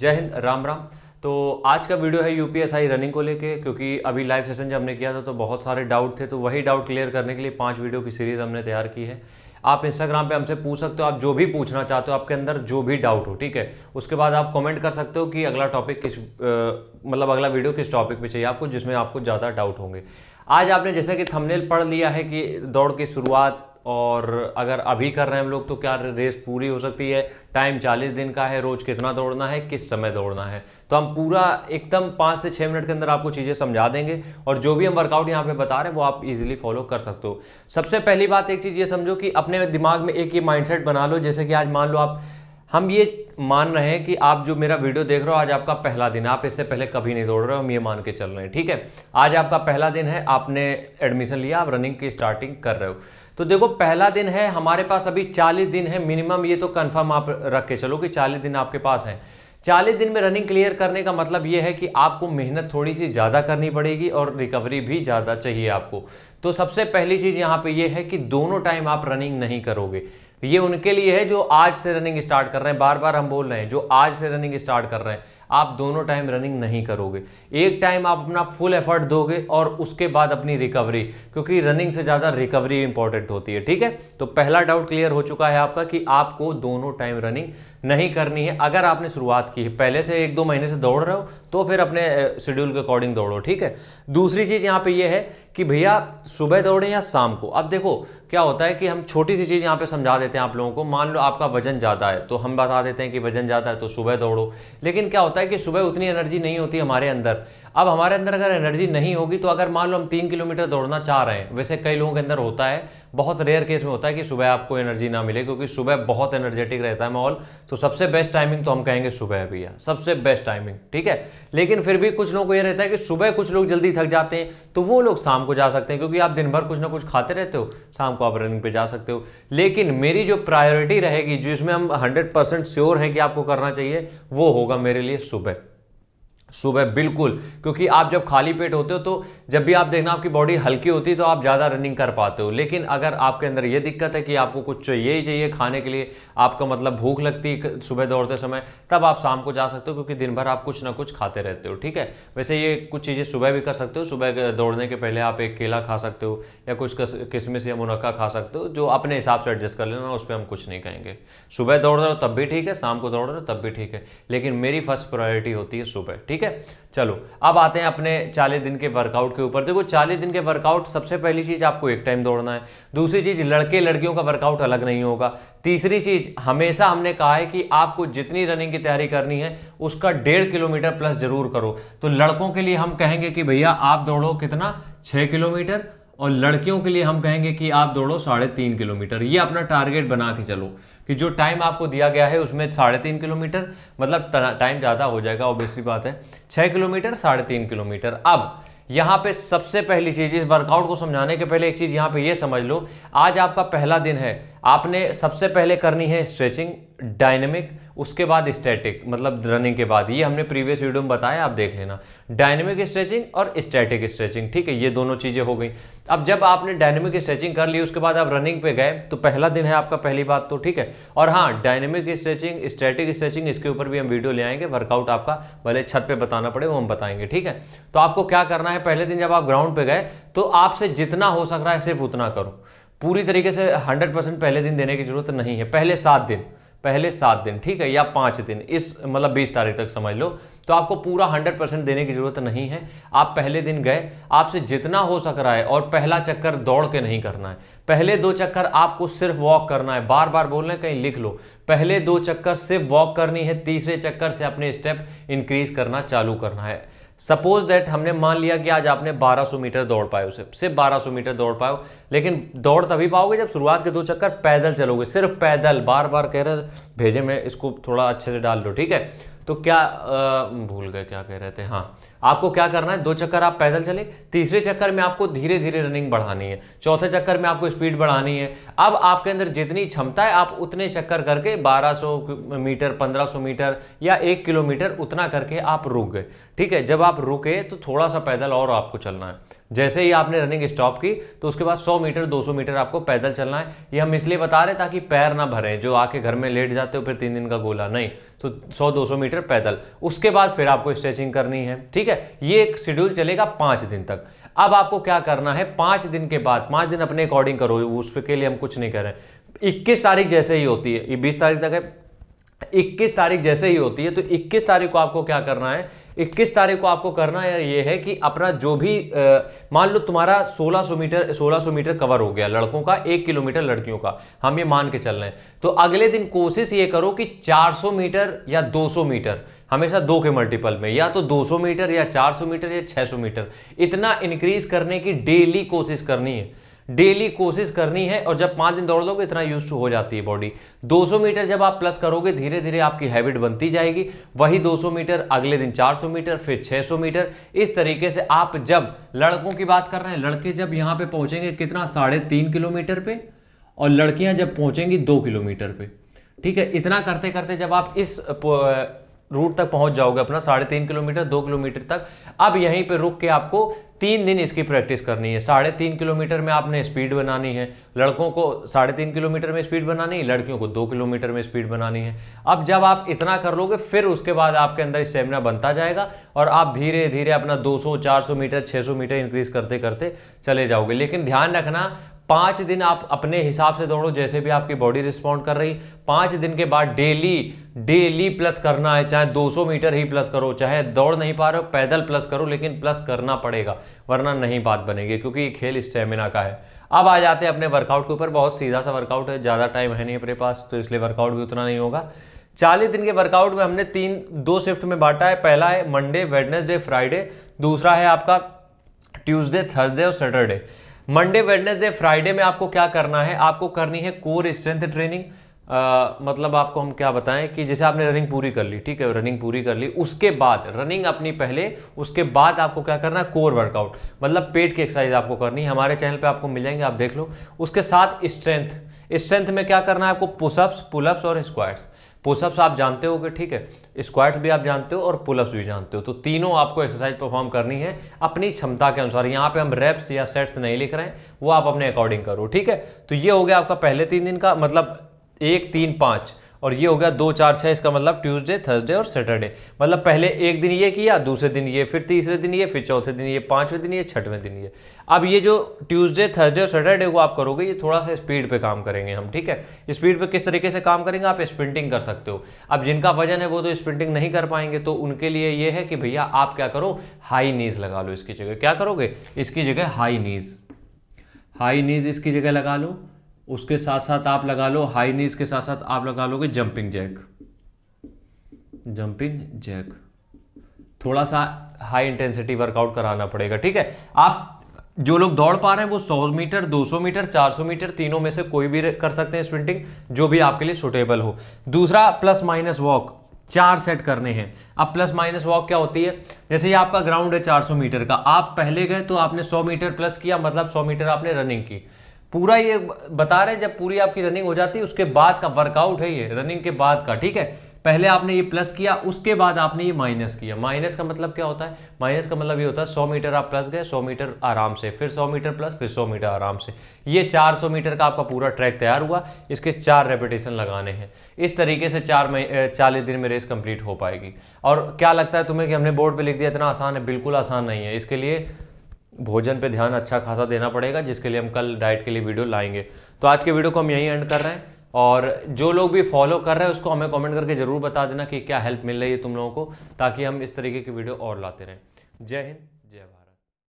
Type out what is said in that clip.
जय हिंद राम राम तो आज का वीडियो है यूपीएसआई रनिंग को लेके क्योंकि अभी लाइव सेशन जब हमने किया था तो बहुत सारे डाउट थे तो वही डाउट क्लियर करने के लिए पांच वीडियो की सीरीज़ हमने तैयार की है आप इंस्टाग्राम पे हमसे पूछ सकते हो आप जो भी पूछना चाहते हो आपके अंदर जो भी डाउट हो ठीक है उसके बाद आप कमेंट कर सकते हो कि अगला टॉपिक किस मतलब अगला वीडियो किस टॉपिक पे चाहिए आपको जिसमें आपको ज़्यादा डाउट होंगे आज आपने जैसा कि थंबनेल पढ़ लिया है कि दौड़ की शुरुआत और अगर अभी कर रहे हैं हम लोग तो क्या रेस पूरी हो सकती है टाइम 40 दिन का है रोज़ कितना दौड़ना है किस समय दौड़ना है तो हम पूरा एकदम पाँच से छः मिनट के अंदर आपको चीज़ें समझा देंगे और जो भी हम वर्कआउट यहाँ पे बता रहे हैं वो आप इजीली फॉलो कर सकते हो सबसे पहली बात एक चीज़ ये समझो कि अपने दिमाग में एक ये माइंड बना लो जैसे कि आज मान लो आप हम ये मान रहे हैं कि आप जो मेरा वीडियो देख रहे हो आज आपका पहला दिन आप इससे पहले कभी नहीं दौड़ रहे हो हम ये मान के चल रहे हैं ठीक है आज आपका पहला दिन है आपने एडमिशन लिया आप रनिंग की स्टार्टिंग कर रहे हो तो देखो पहला दिन है हमारे पास अभी चालीस दिन है मिनिमम ये तो कंफर्म आप रख के चलो कि चालीस दिन आपके पास है चालीस दिन में रनिंग क्लियर करने का मतलब ये है कि आपको मेहनत थोड़ी सी ज़्यादा करनी पड़ेगी और रिकवरी भी ज़्यादा चाहिए आपको तो सबसे पहली चीज़ यहाँ पे ये है कि दोनों टाइम आप रनिंग नहीं करोगे ये उनके लिए है जो आज से रनिंग स्टार्ट कर रहे हैं बार बार हम बोल रहे हैं जो आज से रनिंग स्टार्ट कर रहे हैं आप दोनों टाइम रनिंग नहीं करोगे एक टाइम आप अपना फुल एफर्ट दोगे और उसके बाद अपनी रिकवरी क्योंकि रनिंग से ज़्यादा रिकवरी इंपॉर्टेंट होती है ठीक है तो पहला डाउट क्लियर हो चुका है आपका कि आपको दोनों टाइम रनिंग नहीं करनी है अगर आपने शुरुआत की है पहले से एक दो महीने से दौड़ रहे हो तो फिर अपने शेड्यूल के अकॉर्डिंग दौड़ो ठीक है दूसरी चीज़ यहाँ पे ये है कि भैया सुबह दौड़ें या शाम को अब देखो क्या होता है कि हम छोटी सी चीज़ यहाँ पे समझा देते हैं आप लोगों को मान लो आपका वजन ज़्यादा है तो हम बता देते हैं कि वजन ज़्यादा है तो सुबह दौड़ो लेकिन क्या होता है कि सुबह उतनी एनर्जी नहीं होती हमारे अंदर अब हमारे अंदर अगर एनर्जी नहीं होगी तो अगर मान लो हम तीन किलोमीटर दौड़ना चाह रहे हैं वैसे कई लोगों के अंदर होता है बहुत रेयर केस में होता है कि सुबह आपको एनर्जी ना मिले क्योंकि सुबह बहुत एनर्जेटिक रहता है माहौल तो सबसे बेस्ट टाइमिंग तो हम कहेंगे सुबह है भैया सबसे बेस्ट टाइमिंग ठीक है लेकिन फिर भी कुछ लोगों को ये रहता है कि सुबह कुछ लोग जल्दी थक जाते हैं तो वो लोग शाम को जा सकते हैं क्योंकि आप दिन भर कुछ ना कुछ खाते रहते हो शाम को आप रनिंग पे जा सकते हो लेकिन मेरी जो प्रायोरिटी रहेगी जिसमें हम हंड्रेड परसेंट श्योर हैं कि आपको करना चाहिए वो होगा मेरे लिए सुबह सुबह बिल्कुल क्योंकि आप जब खाली पेट होते हो तो जब भी आप देखना आपकी बॉडी हल्की होती है तो आप ज़्यादा रनिंग कर पाते हो लेकिन अगर आपके अंदर ये दिक्कत है कि आपको कुछ चाहिए ही चाहिए खाने के लिए आपका मतलब भूख लगती है सुबह दौड़ते समय तब आप शाम को जा सकते हो क्योंकि दिन भर आप कुछ ना कुछ खाते रहते हो ठीक है वैसे ये कुछ चीज़ें सुबह भी कर सकते हो सुबह दौड़ने के पहले आप एक केला खा सकते हो या कुछ किसमिस या मुनक्का खा सकते हो जो अपने हिसाब से एडजस्ट कर लेना उस पर हम कुछ नहीं कहेंगे सुबह दौड़ रहे हो तब भी ठीक है शाम को दौड़ रहे हो तब भी ठीक है लेकिन मेरी फर्स्ट प्रायोरिटी होती है सुबह ठीक ठीक है चलो अब आते हैं अपने 40 दिन के वर्कआउट के ऊपर देखो 40 दिन के वर्कआउट सबसे पहली चीज़ आपको एक टाइम दौड़ना है दूसरी चीज़ लड़के लड़कियों का वर्कआउट अलग नहीं होगा तीसरी चीज़ हमेशा हमने कहा है कि आपको जितनी रनिंग की तैयारी करनी है उसका डेढ़ किलोमीटर प्लस जरूर करो तो लड़कों के लिए हम कहेंगे कि भैया आप दौड़ो कितना छह किलोमीटर और लड़कियों के लिए हम कहेंगे कि आप दौड़ो साढ़े तीन किलोमीटर ये अपना टारगेट बना के चलो कि जो टाइम आपको दिया गया है उसमें साढ़े तीन किलोमीटर मतलब टाइम ज़्यादा हो जाएगा ऑब्वियसली बात है छः किलोमीटर साढ़े तीन किलोमीटर अब यहाँ पे सबसे पहली चीज़ इस वर्कआउट को समझाने के पहले एक चीज़ यहाँ पे ये समझ लो आज आपका पहला दिन है आपने सबसे पहले करनी है स्ट्रेचिंग डायनेमिक उसके बाद स्टैटिक मतलब रनिंग के बाद ये हमने प्रीवियस वीडियो में बताया आप देख लेना डायनेमिक स्ट्रेचिंग और स्टैटिक स्ट्रेचिंग ठीक है ये दोनों चीज़ें हो गई अब जब आपने डायनेमिक स्ट्रेचिंग कर ली उसके बाद आप रनिंग पे गए तो पहला दिन है आपका पहली बात तो ठीक है और हाँ डायनेमिक स्ट्रेचिंग स्टैटिक स्ट्रेचिंग इसके ऊपर भी हम वीडियो ले आएंगे वर्कआउट आपका भले छत पर बताना पड़े वो हम बताएंगे ठीक है तो आपको क्या करना है पहले दिन जब आप ग्राउंड पे गए तो आपसे जितना हो सक रहा है सिर्फ उतना करो पूरी तरीके से हंड्रेड परसेंट पहले दिन देने की जरूरत नहीं है पहले सात दिन पहले सात दिन ठीक है या पाँच दिन इस मतलब बीस तारीख तक समझ लो तो आपको पूरा हंड्रेड परसेंट देने की ज़रूरत नहीं है आप पहले दिन गए आपसे जितना हो सक रहा है और पहला चक्कर दौड़ के नहीं करना है पहले दो चक्कर आपको सिर्फ वॉक करना है बार बार बोल रहे हैं कहीं लिख लो पहले दो चक्कर सिर्फ वॉक करनी है तीसरे चक्कर से अपने स्टेप इंक्रीज करना चालू करना है सपोज दैट हमने मान लिया कि आज आपने 1200 मीटर दौड़ पाए उसे सिर्फ 1200 मीटर दौड़ पाए लेकिन दौड़ तभी पाओगे जब शुरुआत के दो चक्कर पैदल चलोगे सिर्फ पैदल बार बार कह रहे भेजे मैं इसको थोड़ा अच्छे से डाल दो ठीक है तो क्या आ, भूल गए क्या कह रहे थे हाँ आपको क्या करना है दो चक्कर आप पैदल चले तीसरे चक्कर में आपको धीरे धीरे रनिंग बढ़ानी है चौथे चक्कर में आपको स्पीड बढ़ानी है अब आपके अंदर जितनी क्षमता है आप उतने चक्कर करके 1200 मीटर 1500 मीटर या एक किलोमीटर उतना करके आप रुक गए ठीक है जब आप रुके तो थोड़ा सा पैदल और आपको चलना है जैसे ही आपने रनिंग स्टॉप की तो उसके बाद 100 मीटर 200 मीटर आपको पैदल चलना है ये हम इसलिए बता रहे हैं ताकि पैर ना भरे जो आके घर में लेट जाते हो फिर तीन दिन का गोला नहीं तो 100-200 मीटर पैदल उसके बाद फिर आपको स्ट्रेचिंग करनी है ठीक है ठीक है ये एक शेड्यूल चलेगा पांच दिन तक अब आपको क्या करना है पांच दिन के बाद पांच दिन अपने अकॉर्डिंग करो उसके लिए हम कुछ नहीं कर रहे इक्कीस तारीख जैसे ही होती है बीस तारीख तक है इक्कीस तारीख जैसे ही होती है तो इक्कीस तारीख को आपको क्या करना है इक्कीस तारीख को आपको करना ये है कि अपना जो भी मान लो तुम्हारा 1600 मीटर 1600 मीटर कवर हो गया लड़कों का एक किलोमीटर लड़कियों का हम ये मान के चल रहे हैं तो अगले दिन कोशिश ये करो कि 400 मीटर या 200 मीटर हमेशा दो के मल्टीपल में या तो 200 मीटर या 400 मीटर या 600 मीटर इतना इंक्रीज करने की डेली कोशिश करनी है डेली कोशिश करनी है और जब पाँच दिन दौड़ लोगे इतना यूज टू हो जाती है बॉडी 200 मीटर जब आप प्लस करोगे धीरे धीरे आपकी हैबिट बनती जाएगी वही 200 मीटर अगले दिन 400 मीटर फिर 600 मीटर इस तरीके से आप जब लड़कों की बात कर रहे हैं लड़के जब यहाँ पे पहुँचेंगे कितना साढ़े तीन किलोमीटर पे और लड़कियाँ जब पहुँचेंगी दो किलोमीटर पे ठीक है इतना करते करते जब आप इस रूट तक पहुंच जाओगे अपना साढ़े तीन किलोमीटर दो किलोमीटर तक अब यहीं पे रुक के आपको तीन दिन इसकी प्रैक्टिस करनी है साढ़े तीन किलोमीटर में आपने स्पीड बनानी है लड़कों को साढ़े तीन किलोमीटर में स्पीड बनानी है लड़कियों को दो किलोमीटर में स्पीड बनानी है अब जब आप इतना कर लोगे फिर उसके बाद आपके अंदर स्टेमिना बनता जाएगा और आप धीरे धीरे अपना दो सौ मीटर छः मीटर इंक्रीज करते करते चले जाओगे लेकिन ध्यान रखना पाँच दिन आप अपने हिसाब से दौड़ो जैसे भी आपकी बॉडी रिस्पॉन्ड कर रही पाँच दिन के बाद डेली डेली प्लस करना है चाहे 200 मीटर ही प्लस करो चाहे दौड़ नहीं पा रहे हो पैदल प्लस करो लेकिन प्लस करना पड़ेगा वरना नहीं बात बनेगी क्योंकि ये खेल स्टेमिना का है अब आ जाते हैं अपने वर्कआउट के ऊपर बहुत सीधा सा वर्कआउट है ज़्यादा टाइम है नहीं अपने पास तो इसलिए वर्कआउट भी उतना नहीं होगा चालीस दिन के वर्कआउट में हमने तीन दो शिफ्ट में बांटा है पहला है मंडे वेडनेसडे फ्राइडे दूसरा है आपका ट्यूसडे थर्सडे और सैटरडे मंडे वेडनेसडे फ्राइडे में आपको क्या करना है आपको करनी है कोर स्ट्रेंथ ट्रेनिंग मतलब आपको हम क्या बताएं कि जैसे आपने रनिंग पूरी कर ली ठीक है रनिंग पूरी कर ली उसके बाद रनिंग अपनी पहले उसके बाद आपको क्या करना है कोर वर्कआउट मतलब पेट की एक्सरसाइज आपको करनी है हमारे चैनल पे आपको मिल जाएंगे आप देख लो उसके साथ स्ट्रेंथ स्ट्रेंथ में क्या करना है आपको पुशअप्स पुलअप्स और स्क्वाट्स पुशअप्स आप जानते हो कि ठीक है स्क्वाट्स भी आप जानते हो और पुलअप्स भी जानते हो तो तीनों आपको एक्सरसाइज परफॉर्म करनी है अपनी क्षमता के अनुसार यहाँ पे हम रेप्स या सेट्स नहीं लिख रहे हैं वो आप अपने अकॉर्डिंग करो ठीक है तो ये हो गया आपका पहले तीन दिन का मतलब एक तीन पाँच और ये हो गया दो चार छः इसका मतलब ट्यूसडे थर्सडे और सैटरडे मतलब पहले एक दिन ये किया दूसरे दिन ये फिर तीसरे दिन ये फिर चौथे दिन ये पाँचवें दिन ये छठवें दिन ये अब ये जो ट्यूसडे थर्सडे और सैटरडे को आप करोगे ये थोड़ा सा स्पीड पे काम करेंगे हम ठीक है स्पीड पे किस तरीके से काम करेंगे आप स्प्रिंटिंग कर सकते हो अब जिनका वजन है वो तो स्प्रिंटिंग नहीं कर पाएंगे तो उनके लिए ये है कि भैया आप क्या करो हाई नीज लगा लो इसकी जगह क्या करोगे इसकी जगह हाई नीज हाई नीज इसकी जगह लगा लो उसके साथ साथ आप लगा लो हाई नीज के साथ साथ आप लगा लोगे जंपिंग जैक जंपिंग जैक थोड़ा सा हाई इंटेंसिटी वर्कआउट कराना पड़ेगा ठीक है आप जो लोग दौड़ पा रहे हैं वो 100 मीटर 200 मीटर 400 मीटर तीनों में से कोई भी कर सकते हैं स्प्रिंटिंग जो भी आपके लिए सुटेबल हो दूसरा प्लस माइनस वॉक चार सेट करने हैं अब प्लस माइनस वॉक क्या होती है जैसे ये आपका ग्राउंड है 400 मीटर का आप पहले गए तो आपने 100 मीटर प्लस किया मतलब 100 मीटर आपने रनिंग की पूरा ये बता रहे हैं जब पूरी आपकी रनिंग हो जाती है उसके बाद का वर्कआउट है ये रनिंग के बाद का ठीक है पहले आपने ये प्लस किया उसके बाद आपने ये माइनस किया माइनस का मतलब क्या होता है माइनस का मतलब ये होता है 100 मीटर आप प्लस गए 100 मीटर आराम से फिर 100 मीटर प्लस फिर 100 मीटर आराम से ये 400 मीटर का आपका पूरा ट्रैक तैयार हुआ इसके चार रेपिटेशन लगाने हैं इस तरीके से चार चालीस दिन में रेस कंप्लीट हो पाएगी और क्या लगता है तुम्हें कि हमने बोर्ड पर लिख दिया इतना आसान है बिल्कुल आसान नहीं है इसके लिए भोजन पे ध्यान अच्छा खासा देना पड़ेगा जिसके लिए हम कल डाइट के लिए वीडियो लाएंगे तो आज के वीडियो को हम यहीं एंड कर रहे हैं और जो लोग भी फॉलो कर रहे हैं उसको हमें कमेंट करके ज़रूर बता देना कि क्या हेल्प मिल रही है तुम लोगों को ताकि हम इस तरीके की वीडियो और लाते रहें जय हिंद